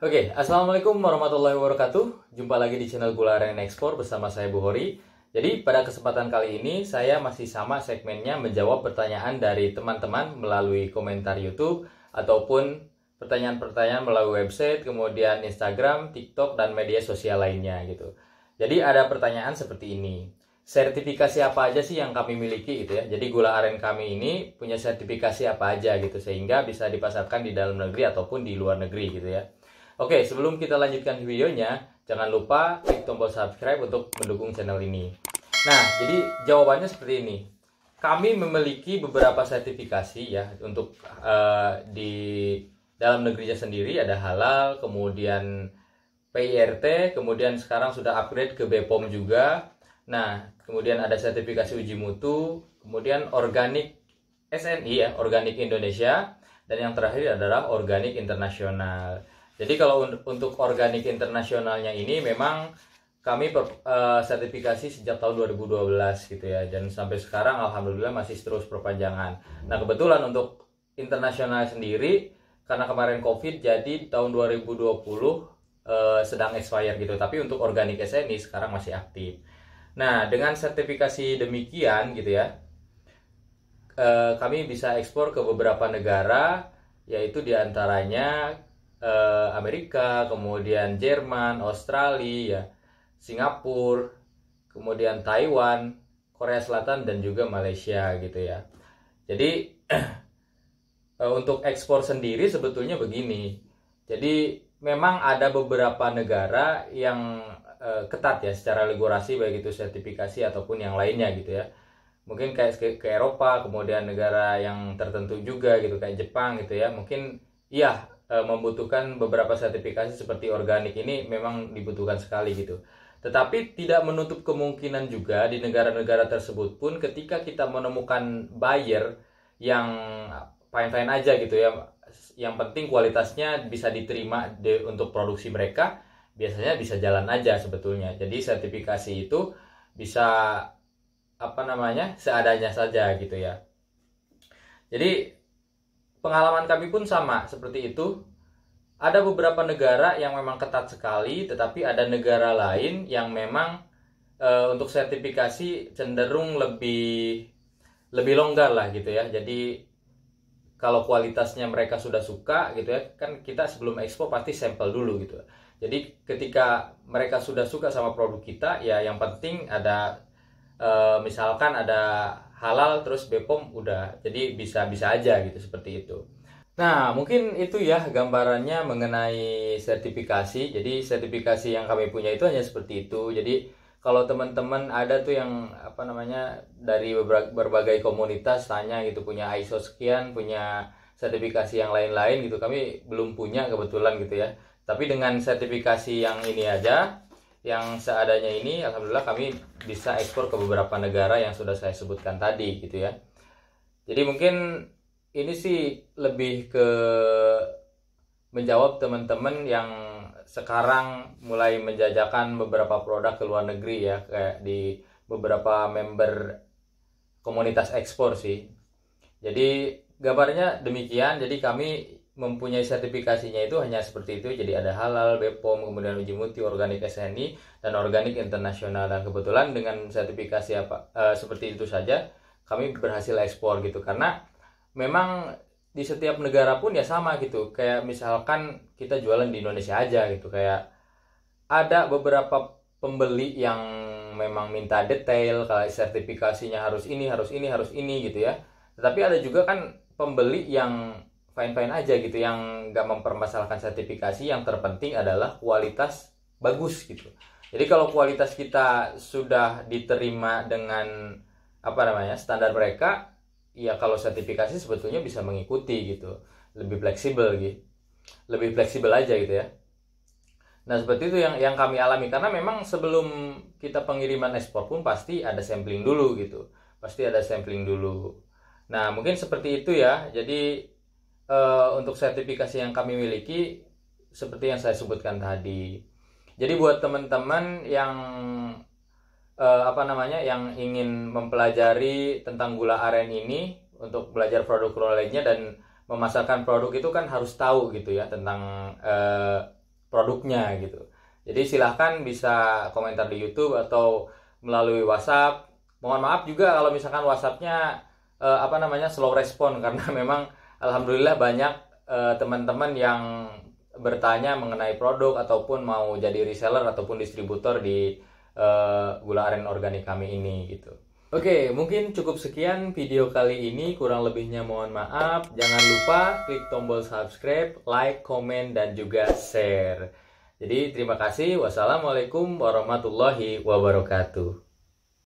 Oke, okay, Assalamualaikum warahmatullahi wabarakatuh. Jumpa lagi di channel gula aren Ekspor bersama saya Bu Hori. Jadi pada kesempatan kali ini saya masih sama segmennya menjawab pertanyaan dari teman-teman melalui komentar YouTube ataupun pertanyaan-pertanyaan melalui website, kemudian Instagram, TikTok, dan media sosial lainnya gitu. Jadi ada pertanyaan seperti ini. Sertifikasi apa aja sih yang kami miliki gitu ya? Jadi gula aren kami ini punya sertifikasi apa aja gitu sehingga bisa dipasarkan di dalam negeri ataupun di luar negeri gitu ya. Oke, sebelum kita lanjutkan videonya, jangan lupa klik tombol subscribe untuk mendukung channel ini. Nah, jadi jawabannya seperti ini. Kami memiliki beberapa sertifikasi ya untuk uh, di dalam negerinya sendiri ada halal, kemudian PIRT, kemudian sekarang sudah upgrade ke BPOM juga. Nah, kemudian ada sertifikasi uji mutu, kemudian organik SNI ya, organik Indonesia, dan yang terakhir adalah organik internasional. Jadi kalau untuk organik internasionalnya ini memang kami per, uh, sertifikasi sejak tahun 2012 gitu ya dan sampai sekarang alhamdulillah masih terus perpanjangan. Nah, kebetulan untuk internasional sendiri karena kemarin Covid jadi tahun 2020 uh, eh, sedang expired gitu, tapi untuk organik SNI sekarang masih aktif. Nah, dengan sertifikasi demikian gitu ya. Eh, kami bisa ekspor ke beberapa negara yaitu diantaranya eh, Amerika, kemudian Jerman, Australia, ya, Singapura, kemudian Taiwan, Korea Selatan dan juga Malaysia gitu ya. Jadi eh, untuk ekspor sendiri sebetulnya begini. Jadi memang ada beberapa negara yang eh, ketat ya secara regulasi baik itu sertifikasi ataupun yang lainnya gitu ya. Mungkin kayak ke, ke Eropa, kemudian negara yang tertentu juga gitu kayak Jepang gitu ya. Mungkin iya Eh, membutuhkan beberapa sertifikasi seperti organik ini memang dibutuhkan sekali gitu. Tetapi tidak menutup kemungkinan juga di negara-negara tersebut pun ketika kita menemukan buyer yang fine-fine aja gitu ya. Yang penting kualitasnya bisa diterima de, untuk produksi mereka, biasanya bisa jalan aja sebetulnya. Jadi sertifikasi itu bisa apa namanya? seadanya saja gitu ya. Jadi pengalaman kami pun sama seperti itu. Ada beberapa negara yang memang ketat sekali, tetapi ada negara lain yang memang e, untuk sertifikasi cenderung lebih lebih longgar lah gitu ya. Jadi kalau kualitasnya mereka sudah suka gitu ya, kan kita sebelum ekspor pasti sampel dulu gitu. Jadi ketika mereka sudah suka sama produk kita, ya yang penting ada uh, misalkan ada halal terus BePom udah jadi bisa bisa aja gitu seperti itu nah mungkin itu ya gambarannya mengenai sertifikasi jadi sertifikasi yang kami punya itu hanya seperti itu jadi kalau teman-teman ada tuh yang apa namanya dari berbagai komunitas tanya gitu punya ISO sekian punya sertifikasi yang lain-lain gitu kami belum punya kebetulan gitu ya tapi dengan sertifikasi yang ini aja yang seadanya ini alhamdulillah kami bisa ekspor ke beberapa negara yang sudah saya sebutkan tadi gitu ya jadi mungkin ini sih lebih ke menjawab teman-teman yang sekarang mulai menjajakan beberapa produk ke luar negeri ya kayak di beberapa member komunitas ekspor sih jadi gambarnya demikian jadi kami mempunyai sertifikasinya itu hanya seperti itu jadi ada halal BPOM kemudian uji muti organik SNI dan organik internasional dan kebetulan dengan sertifikasi apa e, seperti itu saja kami berhasil ekspor gitu karena memang di setiap negara pun ya sama gitu kayak misalkan kita jualan di Indonesia aja gitu kayak ada beberapa pembeli yang memang minta detail kalau sertifikasinya harus ini harus ini harus ini gitu ya tetapi ada juga kan pembeli yang fine fine aja gitu yang gak mempermasalahkan sertifikasi yang terpenting adalah kualitas bagus gitu jadi kalau kualitas kita sudah diterima dengan apa namanya standar mereka ya kalau sertifikasi sebetulnya bisa mengikuti gitu lebih fleksibel gitu lebih fleksibel aja gitu ya Nah seperti itu yang yang kami alami karena memang sebelum kita pengiriman ekspor pun pasti ada sampling dulu gitu, pasti ada sampling dulu. Nah mungkin seperti itu ya. Jadi uh, untuk sertifikasi yang kami miliki seperti yang saya sebutkan tadi. Jadi buat teman-teman yang uh, apa namanya yang ingin mempelajari tentang gula aren ini untuk belajar produk lainnya dan memasarkan produk itu kan harus tahu gitu ya tentang uh, produknya gitu. Jadi silahkan bisa komentar di YouTube atau melalui WhatsApp. Mohon maaf juga kalau misalkan WhatsAppnya uh, apa namanya slow respon karena memang alhamdulillah banyak teman eh, teman-teman yang bertanya mengenai produk ataupun mau jadi reseller ataupun distributor di uh, gula aren organik kami ini gitu. Oke, okay, mungkin cukup sekian video kali ini. Kurang lebihnya mohon maaf. Jangan lupa klik tombol subscribe, like, komen, dan juga share. Jadi terima kasih. Wassalamualaikum warahmatullahi wabarakatuh.